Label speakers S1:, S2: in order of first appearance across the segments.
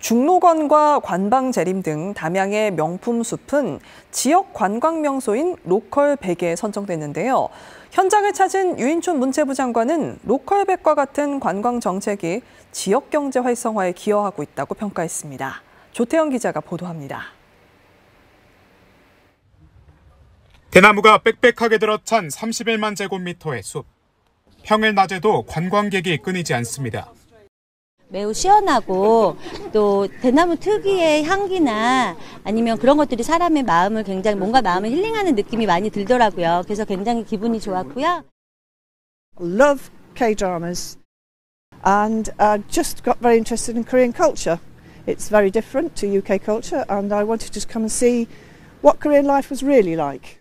S1: 중로건과 관방재림 등 담양의 명품 숲은 지역 관광 명소인 로컬 1 0에 선정됐는데요. 현장을 찾은 유인촌 문체부 장관은 로컬 1과 같은 관광 정책이 지역 경제 활성화에 기여하고 있다고
S2: 평가했습니다.
S1: 조태영 기자가 보도합니다.
S2: 대나무가 빽빽하게 들어찬 31만 제곱미터의 숲. 평일 낮에도 관광객이 끊이지 않습니다. 매우 시원하고
S1: 또 대나무 특유의 향기나 아니면 그런 것들이 사람의 마음을 굉장히 뭔가 마음을 힐링하는 느낌이 많이 들더라고요. 그래서 굉장히 기분이 좋았고요. Love K-dramas and I just got very interested in Korean culture. It's very different to UK culture and I wanted to come and see what Korean life was really
S2: like.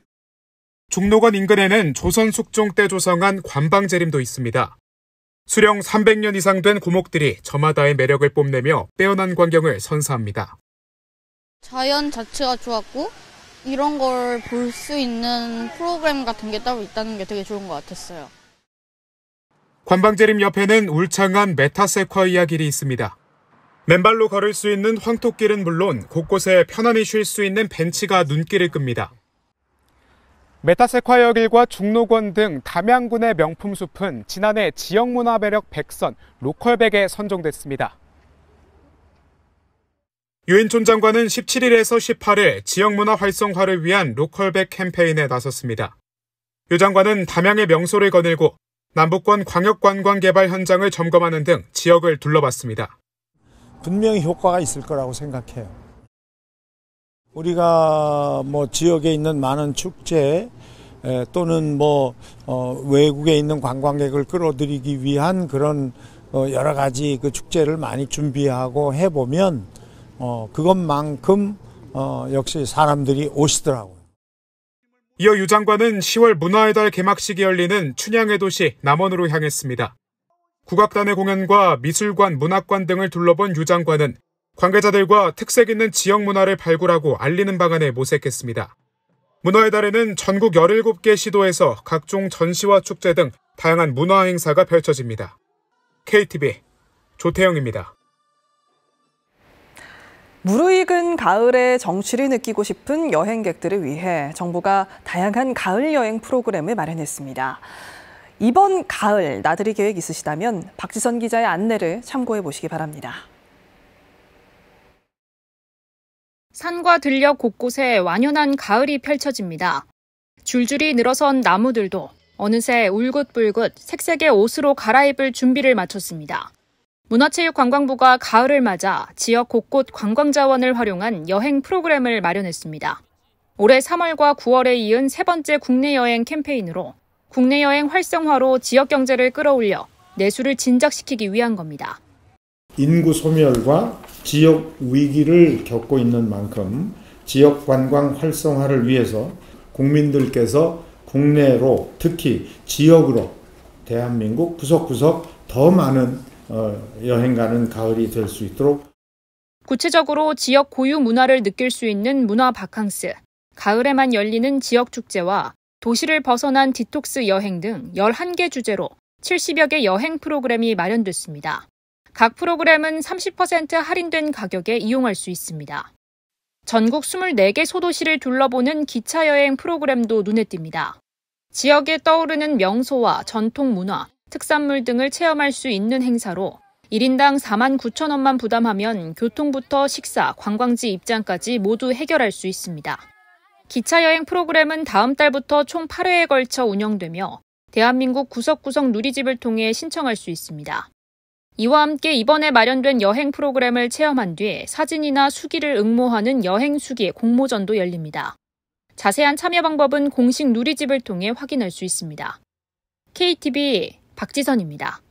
S2: 중노원 인근에는 조선 숙종 때 조성한 관방제림도 있습니다. 수령 300년 이상 된 고목들이 저마다의 매력을 뽐내며 빼어난 광경을 선사합니다.
S3: 자연 자체가 좋았고 이런 걸 볼 수 있는 프로그램 같은 게 따로 있다는 게 되게 좋은 것 같았어요.
S2: 관방제림 옆에는 울창한 메타세콰이아 길이 있습니다. 맨발로 걸을 수 있는 황토길은 물론 곳곳에 편안히 쉴 수 있는 벤치가 눈길을 끕니다. 메타세콰이어 길과 중로권 등 담양군의 명품 숲은 지난해 지역문화 배력 100선 로컬백에 선정됐습니다. 유인촌 장관은 17일에서 18일 지역문화 활성화를 위한 로컬백 캠페인에 나섰습니다. 유 장관은 담양의 명소를 거닐고 남북권 광역관광 개발 현장을 점검하는 등 지역을 둘러봤습니다. 분명히 효과가 있을 거라고 생각해요. 우리가 뭐 지역에 있는 많은 축제 또는 뭐 어, 외국에 있는 관광객을 끌어들이기 위한 그런 어, 여러 가지 그 축제를 많이 준비하고 해보면 어, 그것만큼 역시 사람들이 오시더라고요. 이어 유 장관은 10월 문화의 달 개막식이 열리는 춘향의 도시 남원으로 향했습니다. 국악단의 공연과 미술관, 문학관 등을 둘러본 유 장관은 관계자들과 특색 있는 지역 문화를 발굴하고 알리는 방안을 모색했습니다. 문화의 달에는 전국 17개 시도에서 각종 전시와 축제 등 다양한 문화 행사가 펼쳐집니다. KTV 조태영입니다.
S1: 무르익은 가을에 정취를 느끼고 싶은 여행객들을 위해 정부가 다양한 가을 여행 프로그램을 마련했습니다. 이번 가을 나들이 계획 있으시다면 박지선 기자의 안내를 참고해 보시기 바랍니다.
S3: 산과 들녘 곳곳에 완연한 가을이 펼쳐집니다. 줄줄이 늘어선 나무들도 어느새 울긋불긋 색색의 옷으로 갈아입을 준비를 마쳤습니다. 문화체육관광부가 가을을 맞아 지역 곳곳 관광자원을 활용한 여행 프로그램을 마련했습니다. 올해 3월과 9월에 이은 세 번째 국내 여행 캠페인으로 국내 여행 활성화로 지역 경제를 끌어올려 내수를 진작시키기 위한 겁니다.
S2: 인구 소멸과 지역 위기를 겪고 있는 만큼 지역 관광 활성화를 위해서 국민들께서 국내로 특히 지역으로 대한민국 구석구석 더 많은 어, 여행 가는 가을이 될 수 있도록
S3: 구체적으로 지역 고유 문화를 느낄 수 있는 문화 바캉스, 가을에만 열리는 지역 축제와 도시를 벗어난 디톡스 여행 등 11개 주제로 70여 개 여행 프로그램이 마련됐습니다. 각 프로그램은 30% 할인된 가격에 이용할 수 있습니다. 전국 24개 소도시를 둘러보는 기차 여행 프로그램도 눈에 띕니다. 지역에 떠오르는 명소와 전통 문화, 특산물 등을 체험할 수 있는 행사로 1인당 4만 9천 원만 부담하면 교통부터 식사, 관광지 입장까지 모두 해결할 수 있습니다. 기차 여행 프로그램은 다음 달부터 총 8회에 걸쳐 운영되며 대한민국 구석구석 누리집을 통해 신청할 수 있습니다. 이와 함께 이번에 마련된 여행 프로그램을 체험한 뒤 사진이나 수기를 응모하는 여행 수기 공모전도 열립니다. 자세한 참여 방법은 공식 누리집을 통해 확인할 수 있습니다. KTV 박지선입니다.